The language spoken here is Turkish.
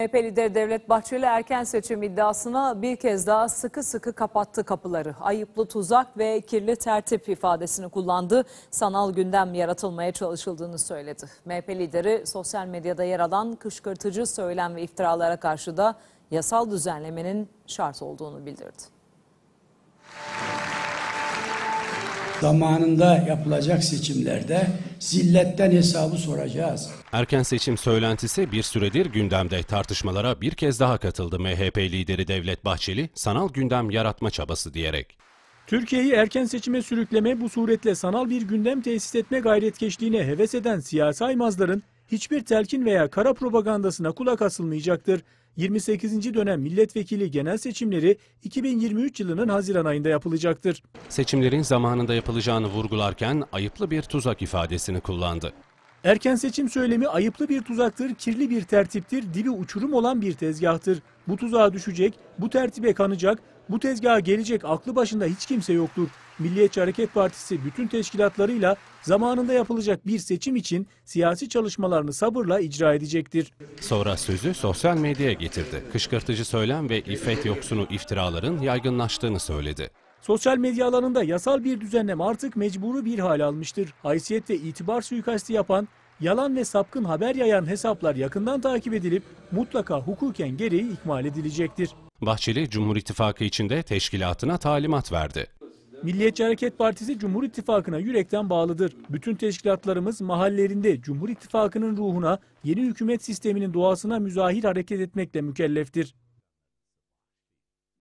MHP e lideri Devlet Bahçeli erken seçim iddiasına bir kez daha sıkı sıkı kapattı kapıları. Ayıplı tuzak ve kirli tertip ifadesini kullandı. Sanal gündem yaratılmaya çalışıldığını söyledi. MHP lideri sosyal medyada yer alan kışkırtıcı söylem ve iftiralara karşı da yasal düzenlemenin şart olduğunu bildirdi. zamanında yapılacak seçimlerde zilletten hesabı soracağız. Erken seçim söylentisi bir süredir gündemde tartışmalara bir kez daha katıldı MHP lideri Devlet Bahçeli sanal gündem yaratma çabası diyerek. Türkiye'yi erken seçime sürükleme bu suretle sanal bir gündem tesis etme gayretkeşliğine heves eden siyasi aymazların hiçbir telkin veya kara propagandasına kulak asılmayacaktır. 28. dönem milletvekili genel seçimleri 2023 yılının Haziran ayında yapılacaktır. Seçimlerin zamanında yapılacağını vurgularken ayıplı bir tuzak ifadesini kullandı. Erken seçim söylemi ayıplı bir tuzaktır, kirli bir tertiptir, dibi uçurum olan bir tezgahtır. Bu tuzağa düşecek, bu tertibe kanacak, bu tezgaha gelecek aklı başında hiç kimse yoktur. Milliyetçi Hareket Partisi bütün teşkilatlarıyla zamanında yapılacak bir seçim için siyasi çalışmalarını sabırla icra edecektir. Sonra sözü sosyal medyaya getirdi. Kışkırtıcı söylem ve iffet yoksunu iftiraların yaygınlaştığını söyledi. Sosyal medya alanında yasal bir düzenlem artık mecburu bir hal almıştır. Haysiyet ve itibar suikasti yapan Yalan ve sapkın haber yayan hesaplar yakından takip edilip mutlaka hukuken gereği ikmal edilecektir. Bahçeli Cumhur İttifakı içinde teşkilatına talimat verdi. Milliyetçi Hareket Partisi Cumhur İttifakı'na yürekten bağlıdır. Bütün teşkilatlarımız mahallerinde Cumhur İttifakı'nın ruhuna, yeni hükümet sisteminin doğasına müzahir hareket etmekle mükelleftir.